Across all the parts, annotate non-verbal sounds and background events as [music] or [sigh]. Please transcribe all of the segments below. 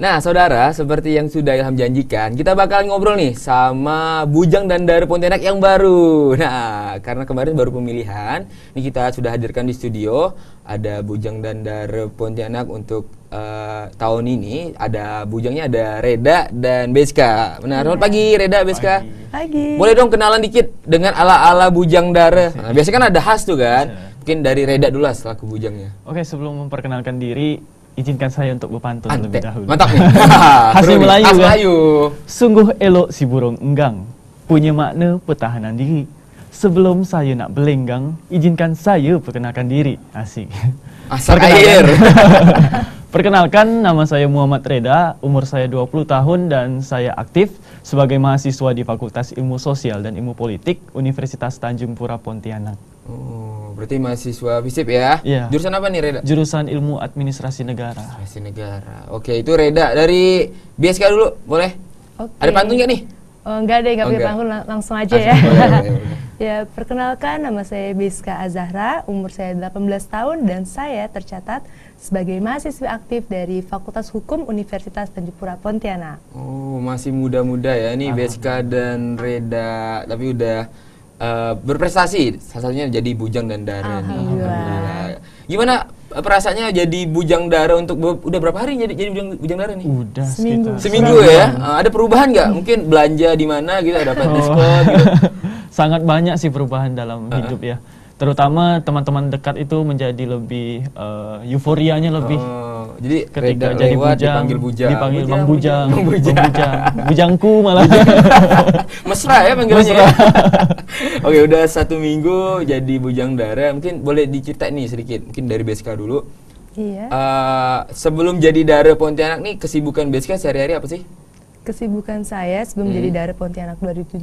Nah, saudara, seperti yang sudah Ilham janjikan, kita bakal ngobrol nih sama Bujang dan Dari Pontianak yang baru. Nah, karena kemarin baru pemilihan, ini kita sudah hadirkan di studio ada Bujang dan Dari Pontianak untuk uh, tahun ini. Ada Bujangnya ada Reda dan Beska. Benar, selamat pagi iya. Reda, Beska. Pagi. Boleh dong kenalan dikit dengan ala-ala Bujang Dara. Iya. Nah, biasanya kan ada khas tuh kan. Iya. Mungkin dari Reda dulu lah selaku Bujangnya. Oke, sebelum memperkenalkan diri, izinkan saya untuk berpantun Ante. lebih dahulu. Mantap [laughs] Hasil Melayu. Hasil Melayu. Kan? Sungguh elok si burung enggang. Punya makna pertahanan diri. Sebelum saya nak belenggang, izinkan saya perkenalkan diri. Asik. [laughs] Asal air. [laughs] Perkenalkan, nama saya Muhammad Reda, umur saya 20 tahun dan saya aktif sebagai mahasiswa di Fakultas Ilmu Sosial dan Ilmu Politik Universitas Tanjung Pura Pontianak. Oh. Berarti mahasiswa FISIP ya? Iya. Jurusan apa nih Reda? Jurusan Ilmu Administrasi Negara. Administrasi Negara. Oke, itu Reda dari BSK dulu, boleh? Oke. Ada pantun nggak nih? Oh, enggak deh, enggak oh, pantun lang langsung aja ya. iya, [laughs] ya, perkenalkan nama saya Biska Azahra, umur saya 18 tahun dan saya tercatat sebagai mahasiswa aktif dari Fakultas Hukum Universitas Tanjungpura Pontianak. Oh, masih muda-muda ya ini Biska dan Reda, tapi udah uh, berprestasi salah satunya jadi bujang dan daren iya. gimana eh, perasaannya jadi bujang dara untuk be udah berapa hari jadi jadi bujang, bujang dara nih? Udah seminggu. Seminggu ya. Uh, ada perubahan nggak? Mungkin belanja di mana gitu [laughs] dapat oh. diskon gitu. [laughs] Sangat banyak sih perubahan dalam uh -huh. hidup ya terutama teman-teman dekat itu menjadi lebih uh, euforianya lebih oh, jadi ketika reda, jadi lewat, bujang dipanggil bujang dipanggil bujang, bujang, bujang, bujang, bujang. [laughs] bujang. bujangku malah [laughs] mesra ya panggilannya ya? mesra. Ya? [laughs] oke udah satu minggu jadi bujang dara mungkin boleh diceritain nih sedikit mungkin dari BSK dulu iya uh, sebelum jadi dara Pontianak nih kesibukan BSK sehari-hari apa sih kesibukan saya sebelum hmm. jadi dara Pontianak 2017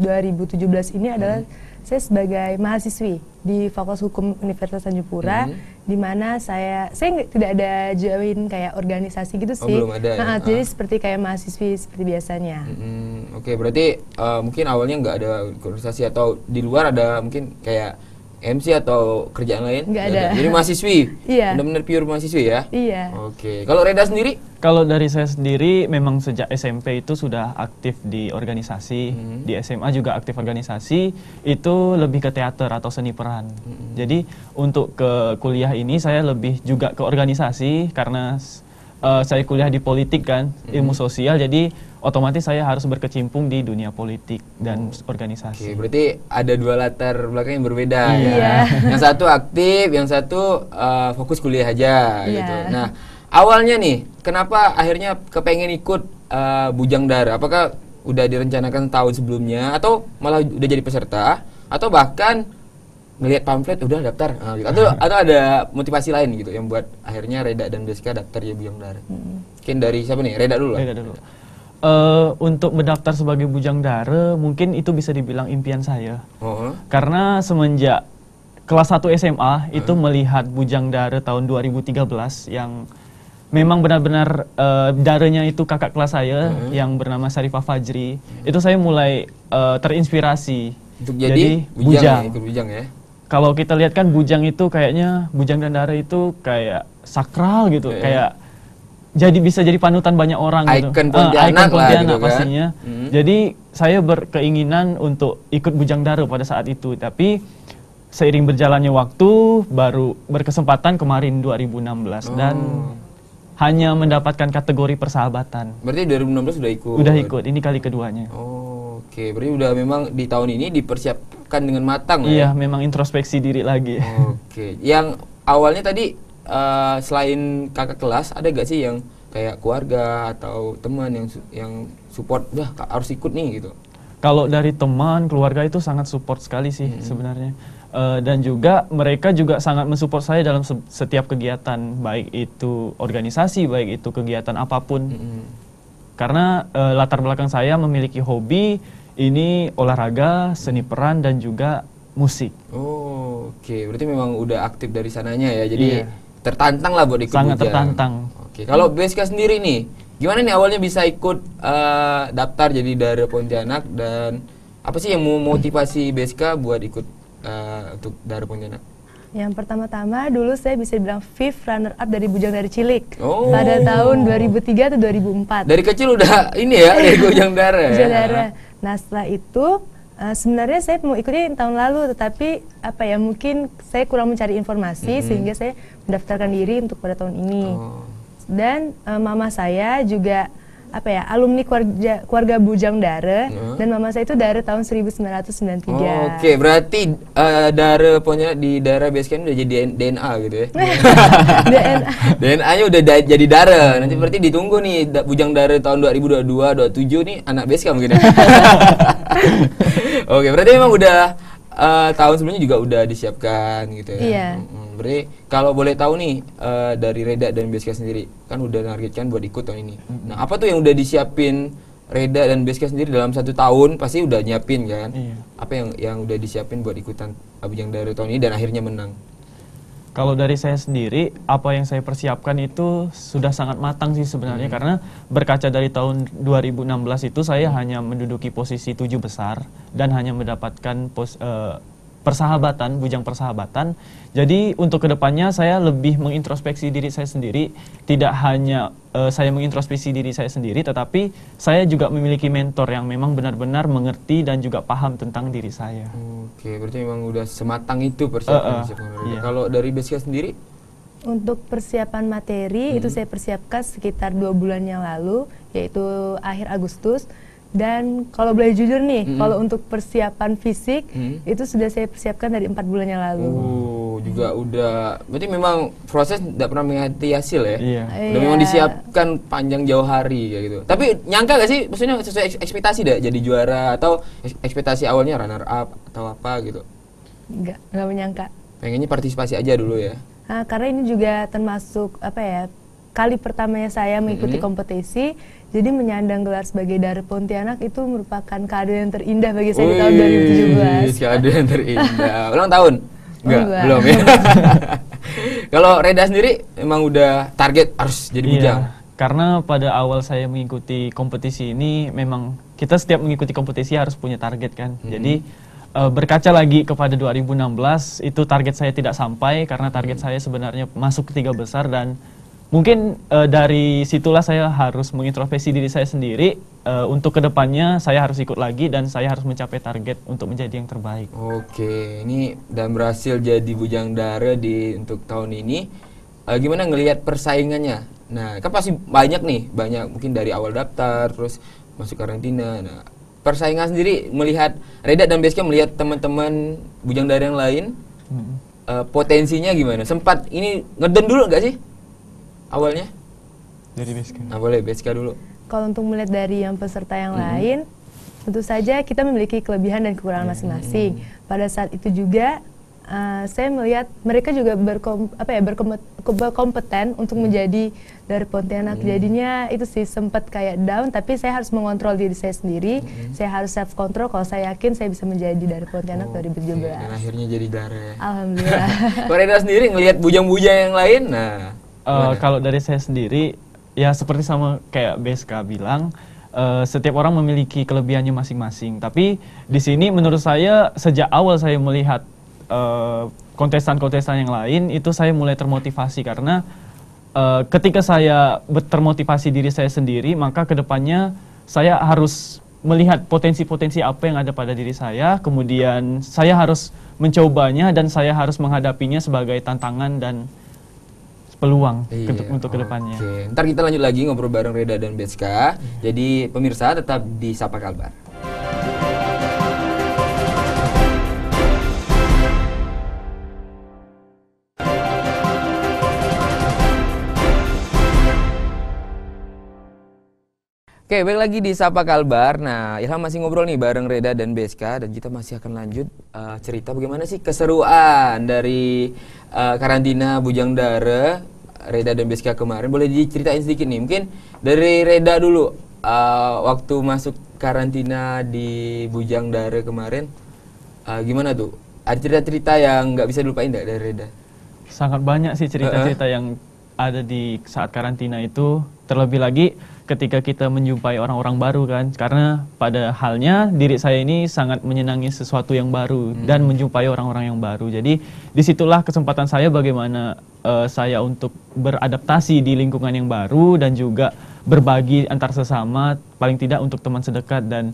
ini adalah hmm saya sebagai mahasiswi di Fakultas Hukum Universitas Tanjung Pura, hmm. di mana saya saya tidak ada join kayak organisasi gitu oh, sih. belum ada. Nah, ya? Jadi ah. seperti kayak mahasiswi seperti biasanya. Hmm, Oke, okay, berarti uh, mungkin awalnya nggak ada organisasi atau di luar ada mungkin kayak MC atau kerjaan lain? Gak ada. Jadi mahasiswi. Iya. Benar-benar pure mahasiswi ya? Iya. Oke. Kalau Reda sendiri? Kalau dari saya sendiri memang sejak SMP itu sudah aktif di organisasi, hmm. di SMA juga aktif organisasi, itu lebih ke teater atau seni peran. Hmm. Jadi untuk ke kuliah ini saya lebih juga ke organisasi karena uh, saya kuliah di politik kan hmm. ilmu sosial jadi otomatis saya harus berkecimpung di dunia politik dan oh, organisasi. Okay, berarti ada dua latar belakang yang berbeda ya. iya. ya. [laughs] yang satu aktif, yang satu uh, fokus kuliah aja yeah. gitu. Nah, awalnya nih kenapa akhirnya kepengen ikut uh, Bujang Dara? Apakah udah direncanakan tahun sebelumnya atau malah udah jadi peserta atau bahkan ngelihat pamflet udah daftar uh, gitu. atau [laughs] atau ada motivasi lain gitu yang buat akhirnya Reda dan Deska daftar ya bujang dara hmm. mungkin dari siapa nih Reda dulu lah. Reda dulu Uh, untuk mendaftar sebagai bujang dara mungkin itu bisa dibilang impian saya -huh. Oh. karena semenjak kelas 1 SMA uh. itu hmm. melihat bujang dara tahun 2013 yang memang benar-benar uh, darahnya itu kakak kelas saya uh. yang bernama Sarifah Fajri uh. itu saya mulai uh, terinspirasi untuk jadi, jadi bujang, ya, bujang. Ya, ikut bujang ya kalau kita lihat kan Bujang itu kayaknya Bujang dan Dara itu kayak sakral gitu, yeah. kayak jadi bisa jadi panutan banyak orang icon gitu. Ah, gitu. Pontianak uh, icon lah gitu kan? pastinya. Hmm. Jadi saya berkeinginan untuk ikut Bujang Dara pada saat itu, tapi seiring berjalannya waktu baru berkesempatan kemarin 2016 oh. dan hanya mendapatkan kategori persahabatan. Berarti 2016 sudah ikut. Sudah ikut, ini kali keduanya. Oh, Oke, okay. berarti udah memang di tahun ini dipersiap kan dengan matang. Ya? Iya, ya? memang introspeksi diri lagi. Oke, yang awalnya tadi uh, selain kakak kelas ada gak sih yang kayak keluarga atau teman yang yang support, wah harus ikut nih gitu? Kalau dari teman, keluarga itu sangat support sekali sih hmm. sebenarnya. Uh, dan juga mereka juga sangat mensupport saya dalam se setiap kegiatan, baik itu organisasi, baik itu kegiatan apapun. Mm -hmm. Karena uh, latar belakang saya memiliki hobi, ini olahraga, seni peran dan juga musik. Oh, oke. Okay. Berarti memang udah aktif dari sananya ya. Jadi yeah. tertantang lah buat ikut Sangat Bujang. tertantang. Oke. Okay. Kalau BSK sendiri nih, gimana nih awalnya bisa ikut uh, daftar jadi dari Pontianak dan apa sih yang mau motivasi BSK buat ikut uh, untuk dari Pontianak? Yang pertama-tama dulu saya bisa bilang fifth runner up dari Bujang dari Cilik oh. pada tahun 2003 atau 2004. Dari kecil udah ini ya dari [laughs] Bujang Dara. Ya? Bujang Dara. Nah setelah itu eh, sebenarnya saya mau ikuti tahun lalu, tetapi apa ya mungkin saya kurang mencari informasi mm -hmm. sehingga saya mendaftarkan diri untuk pada tahun ini. Oh. Dan uh, mama saya juga apa ya alumni keluarga keluarga Bujang Dare huh? dan mama saya itu Dare tahun 1993. Oh, Oke, okay. berarti uh, eh, Dare punya di Dare basecamp udah jadi DNA gitu ya. [laughs] DNA. [laughs] DNA-nya udah da jadi Dare. Nanti hmm. berarti ditunggu nih da Bujang Dare tahun 2022 27 nih anak basecamp mungkin. Gitu ya? [laughs] Oke, berarti memang udah uh, tahun sebelumnya juga udah disiapkan gitu ya. Iya. mm kalau boleh tahu nih uh, dari Reda dan Beska sendiri kan udah nargetkan buat ikut tahun ini. Mm-hmm. Nah, apa tuh yang udah disiapin Reda dan Beska sendiri dalam satu tahun pasti udah nyiapin kan? Iya. Apa yang yang udah disiapin buat ikutan Abu Abijang dari tahun ini dan akhirnya menang? Kalau dari saya sendiri, apa yang saya persiapkan itu sudah sangat matang sih sebenarnya hmm. karena berkaca dari tahun 2016 itu saya hanya menduduki posisi tujuh besar dan hanya mendapatkan pos, uh, persahabatan, bujang persahabatan. Jadi untuk kedepannya saya lebih mengintrospeksi diri saya sendiri, tidak hanya uh, saya mengintrospeksi diri saya sendiri, tetapi saya juga memiliki mentor yang memang benar-benar mengerti dan juga paham tentang diri saya. Oke, berarti memang udah sematang itu eh, eh, persiapan. Uh, uh, persiapan. Yeah. Kalau dari Besia sendiri? Untuk persiapan materi hmm. itu saya persiapkan sekitar dua bulan yang lalu, yaitu akhir Agustus dan kalau boleh jujur nih, mm -hmm. kalau untuk persiapan fisik mm -hmm. itu sudah saya persiapkan dari empat bulan yang lalu. Uh, juga udah. Berarti memang proses tidak pernah mengerti hasil ya. Iya. Udah memang iya. disiapkan panjang jauh hari kayak gitu. Tapi nyangka gak sih, maksudnya sesuai ekspektasi tidak jadi juara atau ekspektasi awalnya runner up atau apa gitu? Enggak, enggak menyangka. Pengennya partisipasi aja dulu ya. Nah, karena ini juga termasuk apa ya kali pertamanya saya mengikuti mm -hmm. kompetisi jadi menyandang gelar sebagai dari Pontianak itu merupakan kado yang terindah bagi saya Wih, di tahun 2017. Kado yang terindah. Ulang tahun? Enggak, Enggak. belum ya. [laughs] Kalau Reda sendiri emang udah target harus jadi iya, bujang. Iya, karena pada awal saya mengikuti kompetisi ini memang kita setiap mengikuti kompetisi harus punya target kan. -hmm. Jadi eh, berkaca lagi kepada 2016 itu target saya tidak sampai karena target hmm. saya sebenarnya masuk ke tiga besar dan mungkin uh, dari situlah saya harus mengintrospeksi diri saya sendiri uh, untuk kedepannya saya harus ikut lagi dan saya harus mencapai target untuk menjadi yang terbaik. Oke, ini dan berhasil jadi bujang dara di untuk tahun ini. Uh, gimana ngelihat persaingannya? Nah, kan pasti banyak nih, banyak mungkin dari awal daftar terus masuk karantina. Nah, persaingan sendiri melihat Reda dan Beska melihat teman-teman bujang dara yang lain. Hmm. Uh, potensinya gimana? Sempat ini ngeden dulu nggak sih? awalnya? Dari BSK. Nah, boleh BSK dulu. Kalau untuk melihat dari yang peserta yang mm -hmm. lain, tentu saja kita memiliki kelebihan dan kekurangan mm-hmm. masing-masing. Mm -hmm. Pada saat itu juga uh, saya melihat mereka juga berkom apa ya berkompeten untuk mm -hmm. menjadi dari Pontianak. Mm -hmm. Jadinya itu sih sempat kayak down, tapi saya harus mengontrol diri saya sendiri. Mm -hmm. Saya harus self control kalau saya yakin saya bisa menjadi dari Pontianak oh, 2017. Okay. Iya, akhirnya jadi Dare. Alhamdulillah. Koreda [laughs] sendiri ngelihat bujang-bujang yang lain, nah uh, kalau dari saya sendiri ya seperti sama kayak BSK bilang uh, setiap orang memiliki kelebihannya masing-masing. Tapi di sini menurut saya sejak awal saya melihat eh, kontestan-kontestan uh, yang lain itu saya mulai termotivasi karena uh, ketika saya termotivasi diri saya sendiri maka kedepannya saya harus melihat potensi-potensi apa yang ada pada diri saya, kemudian saya harus mencobanya dan saya harus menghadapinya sebagai tantangan dan peluang iya, ke, untuk okay. kedepannya. Ntar kita lanjut lagi ngobrol bareng Reda dan Beska. Iya. Jadi pemirsa tetap di Sapa Kalbar. Oke, balik lagi di Sapa Kalbar. Nah, Ilham masih ngobrol nih bareng Reda dan Beska, dan kita masih akan lanjut uh, cerita bagaimana sih keseruan dari uh, karantina Bujang Dara Reda dan Beska kemarin. Boleh diceritain sedikit nih. Mungkin dari Reda dulu uh, waktu masuk karantina di Bujang Dara kemarin uh, gimana tuh? Ada cerita-cerita yang nggak bisa dilupain nggak dari Reda? Sangat banyak sih cerita-cerita uh -uh. yang ada di saat karantina itu. Terlebih lagi ketika kita menjumpai orang-orang baru kan karena pada halnya diri saya ini sangat menyenangi sesuatu yang baru hmm. dan menjumpai orang-orang yang baru jadi disitulah kesempatan saya bagaimana uh, saya untuk beradaptasi di lingkungan yang baru dan juga berbagi antar sesama paling tidak untuk teman sedekat dan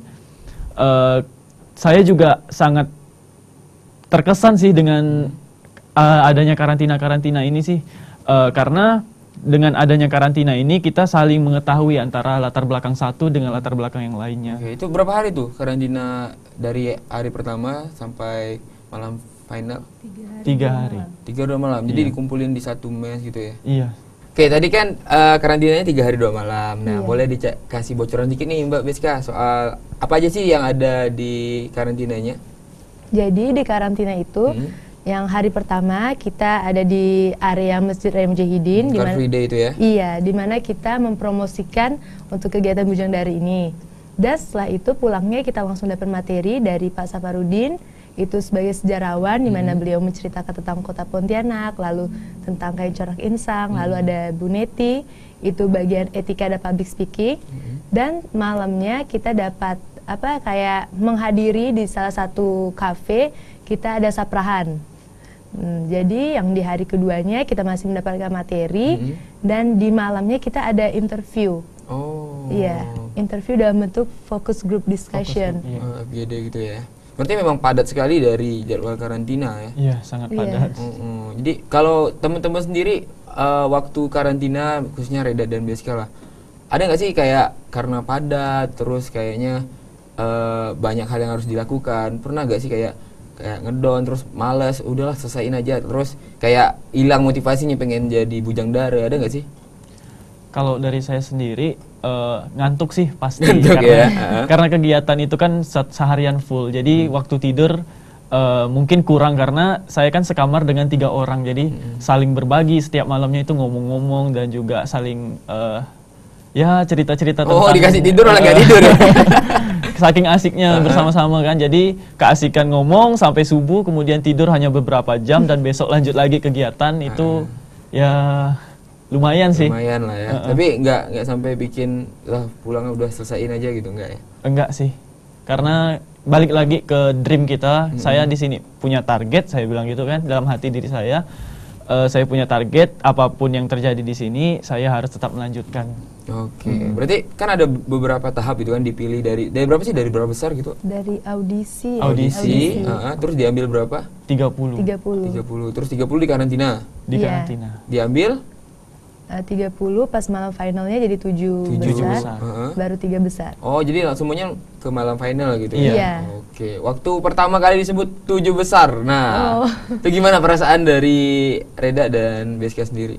uh, saya juga sangat terkesan sih dengan uh, adanya karantina karantina ini sih uh, karena dengan adanya karantina ini kita saling mengetahui antara latar belakang satu dengan latar belakang yang lainnya. Oke, itu berapa hari tuh karantina dari hari pertama sampai malam final? Tiga hari. Tiga hari. Tiga dua malam. Iya. Jadi dikumpulin di satu mes gitu ya? Iya. Oke, tadi kan uh, karantinanya tiga hari dua malam. Nah, iya. boleh dikasih bocoran dikit nih Mbak Beska soal apa aja sih yang ada di karantinanya? Jadi di karantina itu hmm yang hari pertama kita ada di area Masjid Raya Mujahidin di mana itu ya. Iya, di mana kita mempromosikan untuk kegiatan Bujang Dari ini. Dan setelah itu pulangnya kita langsung dapat materi dari Pak Saparudin itu sebagai sejarawan hmm. di mana hmm. beliau menceritakan tentang kota Pontianak, lalu tentang kain corak insang, hmm. lalu ada Bu Neti, itu bagian etika dan public speaking. Hmm. Dan malamnya kita dapat apa kayak menghadiri di salah satu kafe kita ada saprahan. Hmm, jadi yang di hari keduanya kita masih mendapatkan materi hmm. dan di malamnya kita ada interview. Oh. Iya, interview dalam bentuk focus group discussion. Focus group, iya. uh, gitu ya. Berarti memang padat sekali dari jadwal karantina ya? Iya, sangat iya. padat. Yeah. Mm -hmm. Jadi kalau teman-teman sendiri uh, waktu karantina khususnya Reda dan Beska lah, ada nggak sih kayak karena padat terus kayaknya uh, banyak hal yang harus dilakukan, pernah nggak sih kayak kayak ngedown terus males udahlah selesaiin aja terus kayak hilang motivasinya pengen jadi bujang dara ada nggak sih kalau dari saya sendiri uh, ngantuk sih pasti ngantuk karena ya? [laughs] karena kegiatan itu kan seharian full jadi hmm. waktu tidur uh, mungkin kurang karena saya kan sekamar dengan tiga orang jadi hmm. saling berbagi setiap malamnya itu ngomong-ngomong dan juga saling uh, ya cerita-cerita oh, tentang oh dikasih tidur malah gak iya. tidur ya? [laughs] saking asiknya bersama-sama kan jadi keasikan ngomong sampai subuh kemudian tidur hanya beberapa jam dan besok lanjut lagi kegiatan itu ya lumayan sih lumayan lah ya uh-huh. tapi nggak nggak sampai bikin lah pulang udah selesaiin aja gitu enggak ya enggak sih karena balik lagi ke dream kita hmm. saya di sini punya target saya bilang gitu kan dalam hati diri saya uh, saya punya target apapun yang terjadi di sini saya harus tetap melanjutkan. Oke, okay. hmm. berarti kan ada beberapa tahap itu kan dipilih dari dari berapa sih dari berapa besar gitu? Dari audisi. Audisi, audisi. Uh, terus diambil berapa? 30. 30. 30 terus 30 di karantina. Di yeah. karantina. Iya. Diambil Eh, tiga puluh pas malam finalnya jadi tujuh 7 besar, besar. Uh -huh. baru tiga besar. Oh, jadi semuanya ke malam final gitu ya. Iya. Oke. Waktu pertama kali disebut tujuh besar. Nah, oh. itu gimana perasaan dari Reda dan Beska sendiri?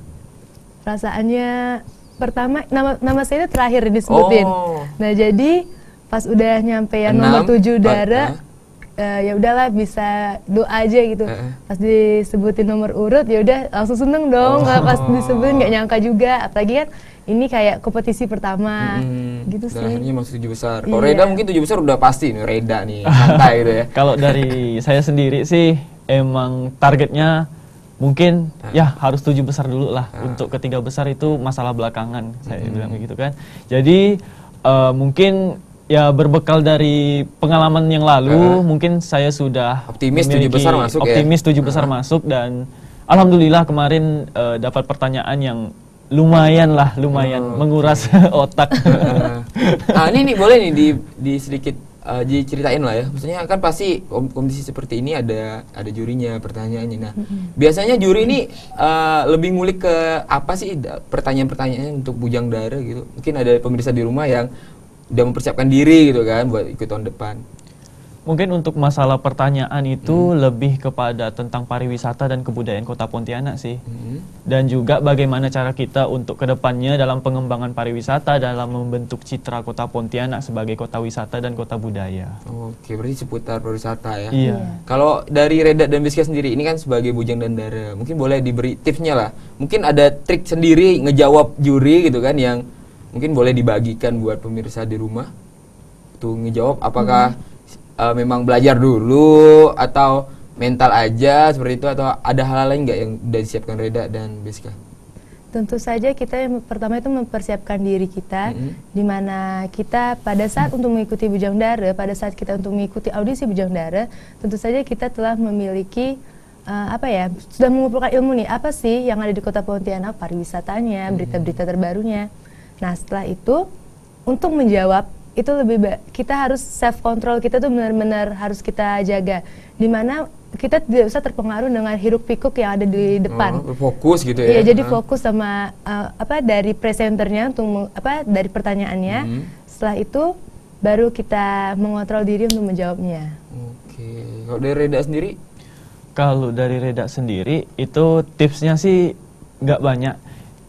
Perasaannya pertama nama nama saya itu terakhir disebutin. Oh. Nah, jadi pas udah nyampe yang nomor 7 darah, uh uh, ya udahlah bisa doa aja gitu. Uh -uh. Pas disebutin nomor urut ya udah langsung seneng dong. Oh. pas disebutin nggak nyangka juga. Apalagi kan ini kayak kompetisi pertama hmm, gitu sih. Akhirnya masuk tujuh besar. Kalau iya. Reda mungkin tujuh besar udah pasti nih Reda nih santai gitu ya. [laughs] Kalau dari saya sendiri sih emang targetnya mungkin uh. ya harus tujuh besar dulu lah Uh. untuk ketiga besar itu masalah belakangan saya hmm. bilang begitu kan. Jadi uh, mungkin ya berbekal dari pengalaman yang lalu uh, mungkin saya sudah optimis tujuh besar masuk ya? optimis ya? tujuh besar uh. masuk dan alhamdulillah kemarin uh, dapat pertanyaan yang lumayan lah lumayan uh. menguras [laughs] otak. Uh. nah ini nih boleh nih di, di sedikit uh, diceritain lah ya maksudnya kan pasti kondisi seperti ini ada ada jurinya pertanyaannya nah biasanya juri ini uh, lebih ngulik ke apa sih pertanyaan-pertanyaannya untuk bujang dara gitu mungkin ada pemirsa di rumah yang udah mempersiapkan diri gitu kan buat ikut tahun depan mungkin untuk masalah pertanyaan itu hmm. lebih kepada tentang pariwisata dan kebudayaan kota Pontianak sih hmm. dan juga bagaimana cara kita untuk kedepannya dalam pengembangan pariwisata dalam membentuk citra kota Pontianak sebagai kota wisata dan kota budaya oke berarti seputar pariwisata ya iya kalau dari Reda dan Biska sendiri ini kan sebagai bujang dan dara mungkin boleh diberi tipsnya lah mungkin ada trik sendiri ngejawab juri gitu kan yang mungkin boleh dibagikan buat pemirsa di rumah tuh ngejawab apakah hmm. uh, memang belajar dulu atau mental aja seperti itu atau ada hal, lain nggak yang udah disiapkan Reda dan Beska? Tentu saja kita yang pertama itu mempersiapkan diri kita mm -hmm. di mana kita pada saat mm-hmm. untuk mengikuti Bujang Dara, pada saat kita untuk mengikuti audisi Bujang Dara, tentu saja kita telah memiliki uh, apa ya sudah mengumpulkan ilmu nih apa sih yang ada di kota Pontianak pariwisatanya mm-hmm. berita-berita terbarunya Nah setelah itu untuk menjawab itu lebih baik kita harus self control kita tuh benar-benar harus kita jaga di mana kita tidak usah terpengaruh dengan hiruk pikuk yang ada di hmm, depan oh, fokus gitu ya, Iya jadi uh. fokus sama uh, apa dari presenternya untuk apa dari pertanyaannya hmm. setelah itu baru kita mengontrol diri untuk menjawabnya oke okay. kalau dari Reda sendiri kalau dari Reda sendiri itu tipsnya sih nggak banyak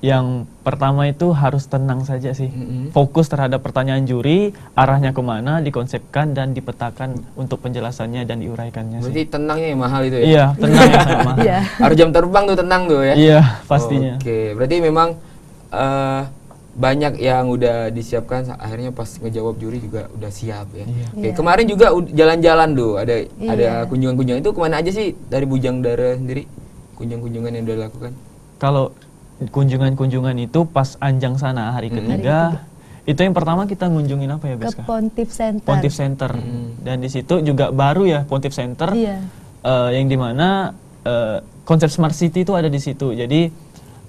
yang pertama itu harus tenang saja sih, mm-hmm. fokus terhadap pertanyaan juri, arahnya kemana, dikonsepkan dan dipetakan untuk penjelasannya dan diuraikannya. Berarti sih. tenangnya yang mahal itu ya? Iya, tenang yang mahal. [laughs] Yeah. Harus jam terbang tuh tenang tuh ya? Iya, pastinya. Oke, okay. berarti memang uh, banyak yang udah disiapkan, akhirnya pas ngejawab juri juga udah siap ya. yeah. Oke, okay. Iya. yeah. kemarin juga jalan-jalan tuh, ada yeah. ada kunjungan-kunjungan itu kemana aja sih dari Bujang Dara sendiri? Kunjung-kunjungan yang udah dilakukan? Kalau kunjungan-kunjungan itu pas Anjang sana hari hmm. ketiga. Itu yang pertama kita ngunjungin apa ya, Beska? Ke Pontif Center. Pontif Center. Hmm. Dan di situ juga baru ya Pontif Center. Iya. Uh, yang dimana uh, eh, konsep Smart City itu ada di situ. Jadi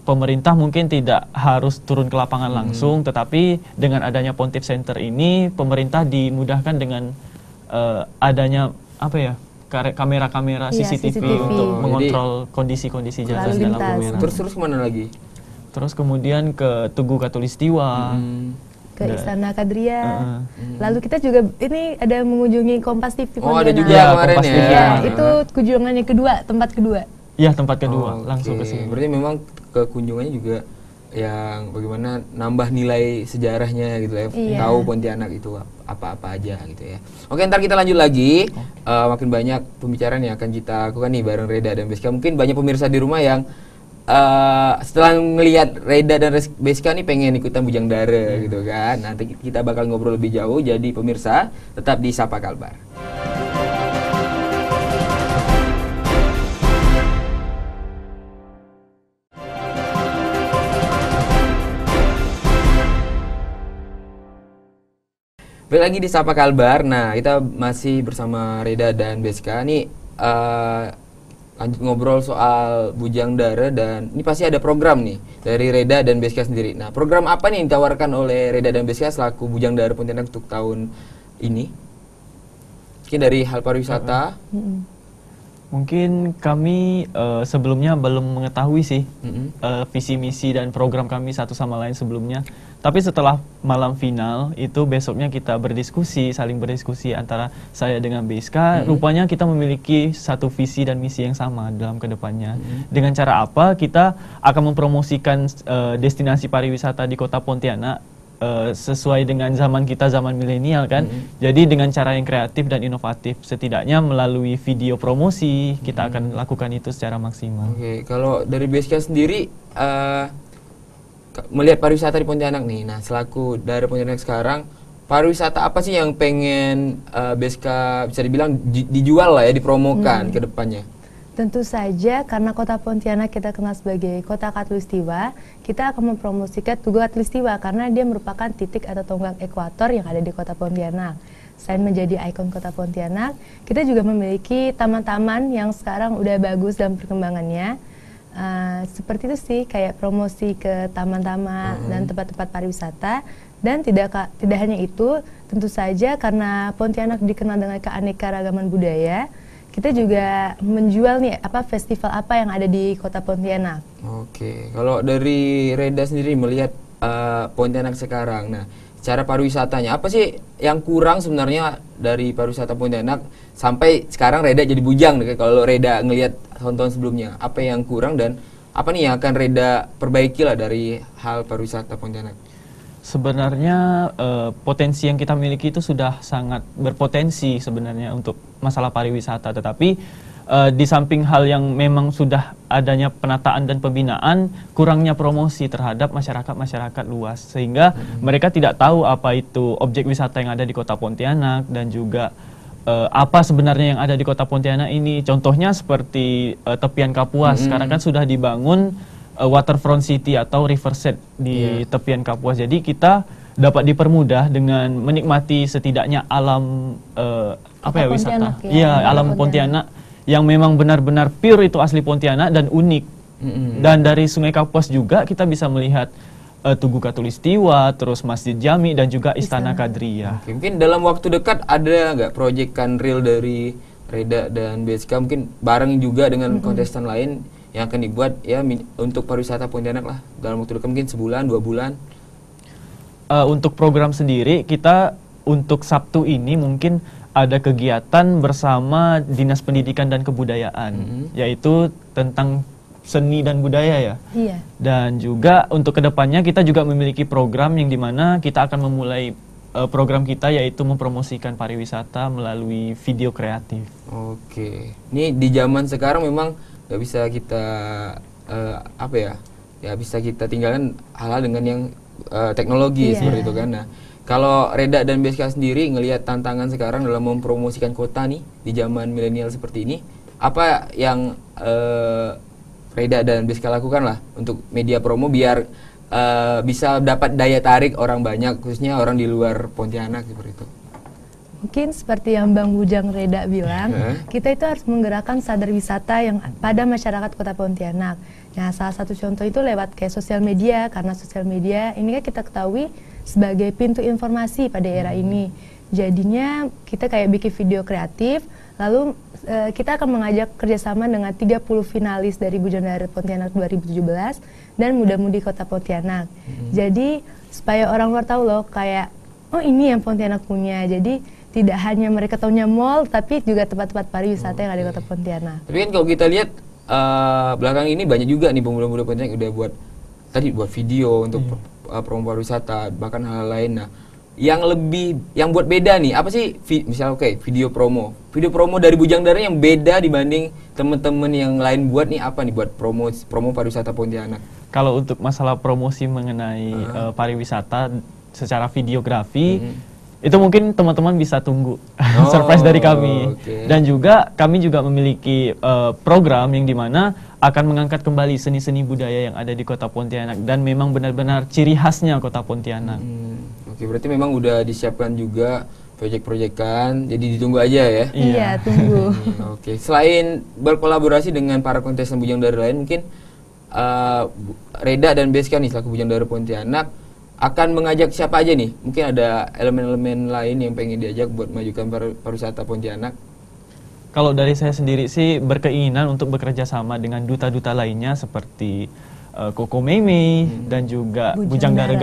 pemerintah mungkin tidak harus turun ke lapangan hmm. langsung, tetapi dengan adanya Pontif Center ini pemerintah dimudahkan dengan uh, adanya apa ya? kamera-kamera iya, CCTV, CCTV untuk mengontrol kondisi-kondisi jalan lalu dalam Terus terus kemana lagi? Terus kemudian ke Tugu Katulistiwa. Hmm ke Udah. Istana Kadria. Uh, Lalu kita juga ini ada mengunjungi Kompas TV. Oh, ada juga ya, kemarin Kompas ya. TV. ya. Itu kunjungannya kedua, tempat kedua. Iya, tempat kedua, oh, langsung ke sini. Berarti memang ke kunjungannya juga yang bagaimana nambah nilai sejarahnya gitu ya, iya. tahu Pontianak itu apa-apa aja gitu ya. Oke, ntar kita lanjut lagi. Okay. Uh, eh, makin banyak pembicaraan yang akan kita lakukan nih bareng Reda dan Beska. Mungkin banyak pemirsa di rumah yang uh, setelah melihat Reda dan Beska nih pengen ikutan Bujang dare hmm. Iya. gitu kan. Nanti kita bakal ngobrol lebih jauh. Jadi pemirsa tetap di Sapa Kalbar. Balik lagi di Sapa Kalbar. Nah, kita masih bersama Reda dan Beska. Ini uh, lanjut ngobrol soal Bujang Dara dan ini pasti ada program nih dari Reda dan Beska sendiri. Nah, program apa nih yang ditawarkan oleh Reda dan Beska selaku Bujang Dara Pontianak untuk tahun ini? Mungkin dari hal pariwisata. Mm -hmm. Mungkin kami uh, sebelumnya belum mengetahui sih mm -hmm. uh, visi misi dan program kami satu sama lain sebelumnya tapi setelah malam final itu besoknya kita berdiskusi, saling berdiskusi antara saya dengan BSK. Hmm. Rupanya kita memiliki satu visi dan misi yang sama dalam kedepannya. Hmm. Dengan cara apa kita akan mempromosikan uh, destinasi pariwisata di Kota Pontianak uh, sesuai dengan zaman kita zaman milenial kan. Mm -hmm. Jadi dengan cara yang kreatif dan inovatif setidaknya melalui video promosi kita mm -hmm. akan lakukan itu secara maksimal. Oke, okay. kalau dari BSK sendiri uh, melihat pariwisata di Pontianak nih. Nah, selaku dari Pontianak sekarang, pariwisata apa sih yang pengen uh, eh, BSK bisa dibilang dijual lah ya, dipromokan hmm. ke depannya? Tentu saja karena kota Pontianak kita kenal sebagai kota Katulistiwa, kita akan mempromosikan Tugu Katulistiwa karena dia merupakan titik atau tonggak ekuator yang ada di kota Pontianak. Selain menjadi ikon kota Pontianak, kita juga memiliki taman-taman yang sekarang udah bagus dalam perkembangannya uh, seperti itu sih kayak promosi ke taman-taman hmm. dan tempat-tempat pariwisata dan tidak tidak hanya itu tentu saja karena Pontianak dikenal dengan keanekaragaman budaya kita juga menjual nih apa festival apa yang ada di kota Pontianak. Oke, kalau dari Reda sendiri melihat uh, Pontianak sekarang, nah cara pariwisatanya apa sih yang kurang sebenarnya dari pariwisata Pontianak sampai sekarang Reda jadi bujang deh kalau Reda ngelihat tahun-tahun sebelumnya apa yang kurang dan apa nih yang akan Reda perbaiki lah dari hal pariwisata Pontianak sebenarnya eh, potensi yang kita miliki itu sudah sangat berpotensi sebenarnya untuk masalah pariwisata tetapi uh, di samping hal yang memang sudah adanya penataan dan pembinaan, kurangnya promosi terhadap masyarakat-masyarakat luas sehingga hmm. mereka tidak tahu apa itu objek wisata yang ada di Kota Pontianak dan juga uh, apa sebenarnya yang ada di Kota Pontianak ini. Contohnya seperti uh, tepian Kapuas, hmm. sekarang kan sudah dibangun uh, waterfront city atau riverside di yeah. tepian Kapuas. Jadi kita dapat dipermudah dengan menikmati setidaknya alam uh, apa ya wisata. Ya. iya ya, ya alam Pontianak, Pontianak yang memang benar-benar pure itu asli Pontianak dan unik. Mm -hmm. Dan dari Sungai Kapuas juga kita bisa melihat uh, Tugu Katulistiwa, terus Masjid Jami dan juga Istana, Istana. Okay. Mungkin dalam waktu dekat ada nggak proyekkan real dari Reda dan BSK mungkin bareng juga dengan mm -hmm. kontestan lain yang akan dibuat ya untuk pariwisata Pontianak lah dalam waktu dekat mungkin sebulan dua bulan. Uh, untuk program sendiri kita untuk Sabtu ini mungkin ada kegiatan bersama Dinas Pendidikan dan Kebudayaan, mm -hmm. yaitu tentang seni dan budaya ya. Iya. Dan juga untuk kedepannya kita juga memiliki program yang dimana kita akan memulai uh, program kita yaitu mempromosikan pariwisata melalui video kreatif. Oke, ini di zaman sekarang memang nggak bisa kita uh, apa ya, ya bisa kita tinggalkan hal-hal dengan yang uh, teknologi yeah. seperti itu kan. Nah, kalau Reda dan BSK sendiri ngelihat tantangan sekarang dalam mempromosikan kota nih di zaman milenial seperti ini, apa yang uh, Reda dan BSK lakukan lah untuk media promo biar uh, bisa dapat daya tarik orang banyak khususnya orang di luar Pontianak seperti itu? Mungkin seperti yang Bang Bujang Reda bilang, kita itu harus menggerakkan sadar wisata yang pada masyarakat Kota Pontianak. Nah, salah satu contoh itu lewat kayak sosial media karena sosial media ini kan kita ketahui sebagai pintu informasi pada era hmm. ini. Jadinya kita kayak bikin video kreatif, lalu uh, kita akan mengajak kerjasama dengan 30 finalis dari Bujanara Pontianak 2017 dan muda-mudi kota Pontianak. Hmm. Jadi supaya orang luar tahu loh kayak oh ini yang Pontianak punya. Jadi tidak hanya mereka tahunya mall, tapi juga tempat-tempat pariwisata okay. yang ada di kota Pontianak. Tapi kan kalau kita lihat uh, belakang ini banyak juga nih pemuda-pemuda Pontianak udah buat tadi buat video untuk hmm uh, eh, promo pariwisata bahkan hal, hal lain nah yang lebih yang buat beda nih apa sih vi, misal oke okay, video promo video promo dari Bujang Dara yang beda dibanding temen-temen yang lain buat nih apa nih buat promo promo pariwisata Pontianak kalau untuk masalah promosi mengenai uh uh, pariwisata secara videografi mm -hmm itu mungkin teman-teman bisa tunggu [laughs] oh, surprise dari kami okay. dan juga kami juga memiliki uh, program yang dimana akan mengangkat kembali seni-seni budaya yang ada di kota Pontianak dan memang benar-benar ciri khasnya kota Pontianak. Hmm, Oke okay, berarti memang udah disiapkan juga proyek-proyekan jadi ditunggu aja ya. Iya, iya tunggu. [laughs] Hmm, oke okay. selain berkolaborasi dengan para kontestan bujang dari lain mungkin uh, Reda dan Beska nih selaku bujang dari Pontianak akan mengajak siapa aja nih? Mungkin ada elemen-elemen lain yang pengen diajak buat majukan par pariwisata Pontianak. Kalau dari saya sendiri sih berkeinginan untuk bekerja sama dengan duta-duta lainnya seperti uh, Koko Meme hmm. dan juga Bujang, Bujang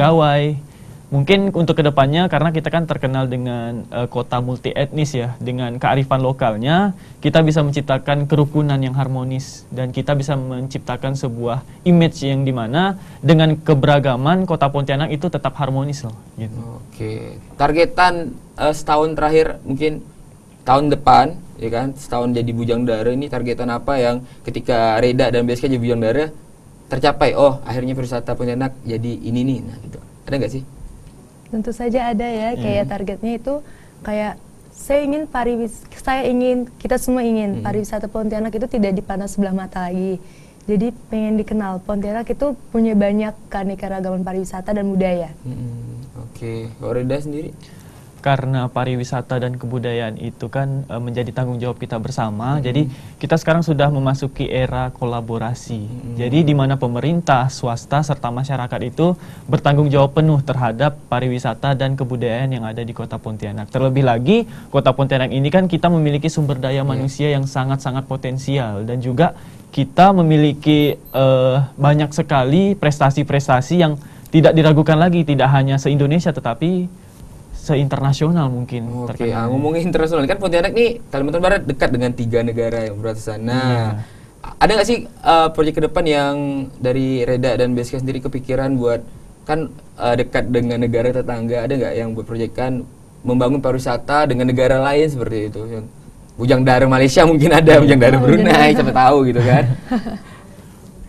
Mungkin untuk kedepannya karena kita kan terkenal dengan uh, kota multi etnis ya, dengan kearifan lokalnya kita bisa menciptakan kerukunan yang harmonis dan kita bisa menciptakan sebuah image yang dimana dengan keberagaman kota Pontianak itu tetap harmonis loh. Gitu. Oke, targetan uh, setahun terakhir mungkin tahun depan ya kan setahun jadi bujang dara ini targetan apa yang ketika Reda dan BSK jadi bujang dara tercapai oh akhirnya perusahaan Pontianak jadi ini nih nah gitu ada nggak sih Tentu saja ada ya, hmm. kayak targetnya itu kayak saya ingin pariwis saya ingin kita semua ingin hmm. pariwisata Pontianak itu tidak dipandang sebelah mata lagi. Jadi pengen dikenal Pontianak itu punya banyak keanekaragaman pariwisata dan budaya. Hmm. Oke, okay. Orida sendiri? karena pariwisata dan kebudayaan itu kan e, menjadi tanggung jawab kita bersama. Hmm. Jadi kita sekarang sudah memasuki era kolaborasi. Hmm. Jadi di mana pemerintah, swasta serta masyarakat itu bertanggung jawab penuh terhadap pariwisata dan kebudayaan yang ada di Kota Pontianak. Terlebih lagi Kota Pontianak ini kan kita memiliki sumber daya hmm. manusia yang sangat-sangat potensial dan juga kita memiliki uh, banyak sekali prestasi-prestasi yang tidak diragukan lagi tidak hanya se-Indonesia tetapi Seinternasional mungkin. Oke, okay. Ah, ya. ngomongin internasional kan Pontianak nih Kalimantan Barat dekat dengan tiga negara yang berada sana. yeah. ada nggak sih uh, proyek ke depan yang dari Reda dan BSK sendiri kepikiran buat kan uh, dekat dengan negara tetangga ada nggak yang buat proyek kan membangun pariwisata dengan negara lain seperti itu? Bujang Dara Malaysia mungkin ada, iya. Bujang Dara Brunei, iya. siapa tahu gitu kan. [laughs]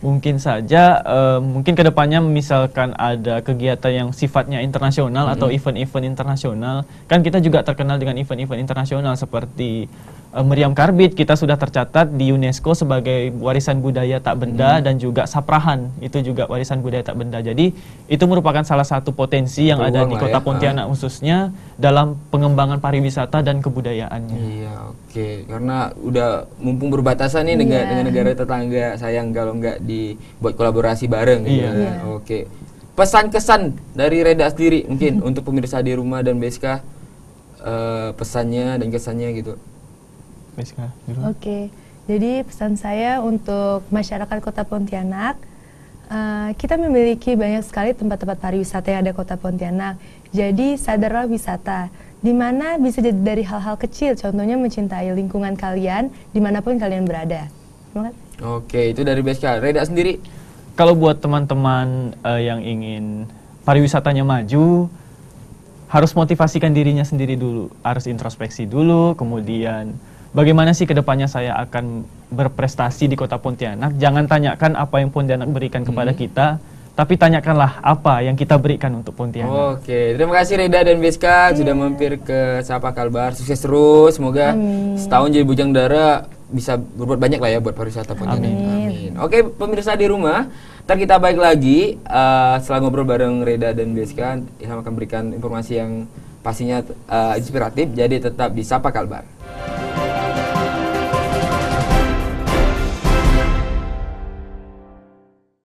mungkin saja uh, mungkin kedepannya misalkan ada kegiatan yang sifatnya internasional atau hmm. event-event internasional kan kita juga terkenal dengan event-event internasional seperti uh, Meriam Karbit kita sudah tercatat di UNESCO sebagai warisan budaya tak benda mm -hmm. dan juga Saprahan itu juga warisan budaya tak benda jadi itu merupakan salah satu potensi yang ada di kota ya. Pontianak ah. khususnya dalam pengembangan pariwisata dan kebudayaannya. Iya. Oke, karena udah mumpung berbatasan nih dengan yeah. dengan negara tetangga, sayang kalau nggak dibuat kolaborasi bareng gitu. Yeah. Yeah. Kan. Oke. Pesan kesan dari Reda sendiri mungkin [laughs] untuk pemirsa di rumah dan Beska uh, pesannya dan kesannya gitu. Beska. Oke. Okay. Jadi pesan saya untuk masyarakat Kota Pontianak Uh, kita memiliki banyak sekali tempat-tempat pariwisata yang ada kota Pontianak. Jadi sadarlah wisata dimana bisa jadi dari hal-hal kecil contohnya mencintai lingkungan kalian dimanapun kalian berada Oke itu dari BSK Reda sendiri kalau buat teman-teman uh, yang ingin pariwisatanya maju harus motivasikan dirinya sendiri dulu harus introspeksi dulu kemudian bagaimana sih kedepannya saya akan berprestasi di kota Pontianak jangan tanyakan apa yang Pontianak berikan hmm. kepada kita tapi tanyakanlah apa yang kita berikan untuk Pontianak. Oke, okay. terima kasih Reda dan Beska yeah. sudah iya. mampir ke Sapa Kalbar. Sukses terus, semoga Amin. setahun jadi bujang dara bisa berbuat banyak lah ya buat pariwisata Pontianak. Amin. Amin. Oke, okay, pemirsa di rumah, ntar kita baik lagi uh, setelah ngobrol bareng Reda dan Beska, Ilham akan berikan informasi yang pastinya uh, inspiratif. Jadi tetap di Sapa Kalbar.